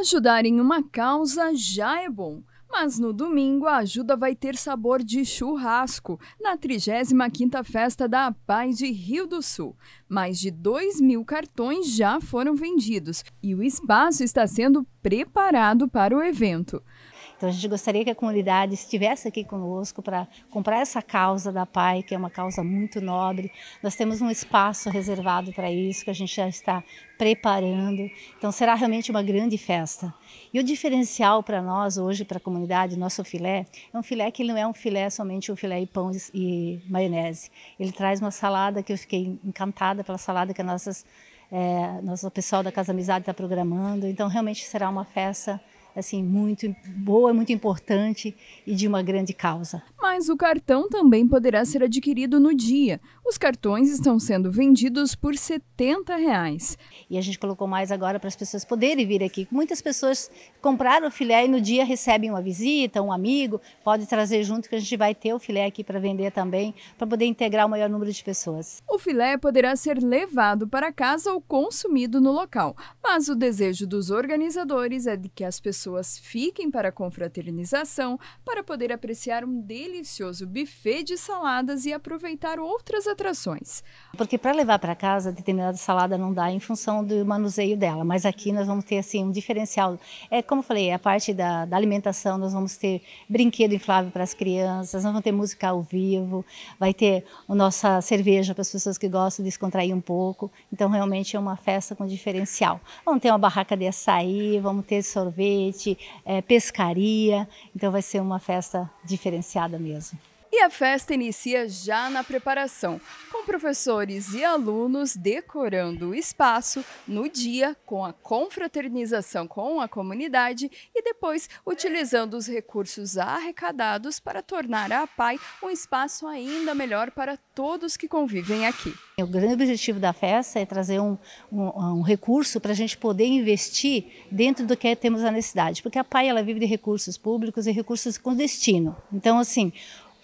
Ajudar em uma causa já é bom. Mas no domingo a ajuda vai ter sabor de churrasco na 35ª Festa da Paz de Rio do Sul. Mais de 2 mil cartões já foram vendidos e o espaço está sendo preparado para o evento. Então a gente gostaria que a comunidade estivesse aqui conosco para comprar essa causa da PAI, que é uma causa muito nobre. Nós temos um espaço reservado para isso, que a gente já está preparando. Então será realmente uma grande festa. E o diferencial para nós hoje, para a comunidade, nosso filé, é um filé que não é um filé somente um filé e pão e maionese. Ele traz uma salada que eu fiquei encantada pela salada que a nossas é, nosso pessoal da Casa Amizade está programando. Então, realmente será uma festa assim muito boa, muito importante e de uma grande causa. Mas o cartão também poderá ser adquirido no dia. Os cartões estão sendo vendidos por R$ 70. Reais. E a gente colocou mais agora para as pessoas poderem vir aqui. Muitas pessoas compraram o filé e no dia recebem uma visita, um amigo, pode trazer junto que a gente vai ter o filé aqui para vender também, para poder integrar o maior número de pessoas. O filé poderá ser levado para casa ou consumido no local, mas o desejo dos organizadores é de que as pessoas pessoas fiquem para a confraternização para poder apreciar um delicioso buffet de saladas e aproveitar outras atrações. Porque para levar para casa, determinada salada não dá em função do manuseio dela, mas aqui nós vamos ter assim um diferencial. É como eu falei, a parte da, da alimentação, nós vamos ter brinquedo inflável para as crianças, nós vamos ter música ao vivo, vai ter a nossa cerveja para as pessoas que gostam de descontrair um pouco. Então realmente é uma festa com diferencial. Vamos ter uma barraca de açaí, vamos ter sorvete, noite, é, pescaria. Então vai ser uma festa diferenciada mesmo. E a festa inicia já na preparação, com professores e alunos decorando o espaço no dia com a confraternização com a comunidade e depois utilizando os recursos arrecadados para tornar a PAI um espaço ainda melhor para todos que convivem aqui. O grande objetivo da festa é trazer um, um, um recurso para a gente poder investir dentro do que temos a necessidade, porque a PAI ela vive de recursos públicos e recursos com destino. Então, assim,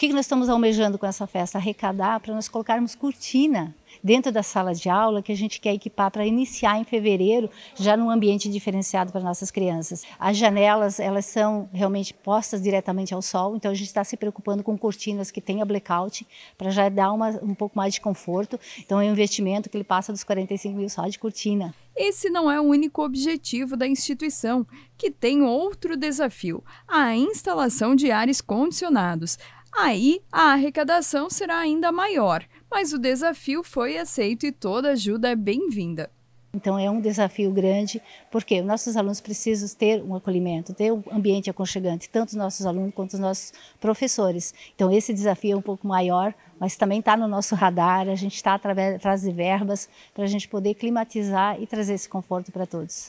que, que nós estamos almejando com essa festa? Arrecadar para nós colocarmos cortina dentro da sala de aula que a gente quer equipar para iniciar em fevereiro, já num ambiente diferenciado para nossas crianças. As janelas, elas são realmente postas diretamente ao sol, então a gente está se preocupando com cortinas que tenha blackout, para já dar uma, um pouco mais de conforto. Então é um investimento que ele passa dos 45 mil só de cortina. Esse não é o único objetivo da instituição, que tem outro desafio: a instalação de ares condicionados. Aí a arrecadação será ainda maior, mas o desafio foi aceito e toda ajuda é bem-vinda. Então é um desafio grande, porque nossos alunos precisam ter um acolhimento, ter um ambiente aconchegante, tanto os nossos alunos quanto os nossos professores. Então esse desafio é um pouco maior, mas também está no nosso radar, a gente está atrás de verbas para a gente poder climatizar e trazer esse conforto para todos.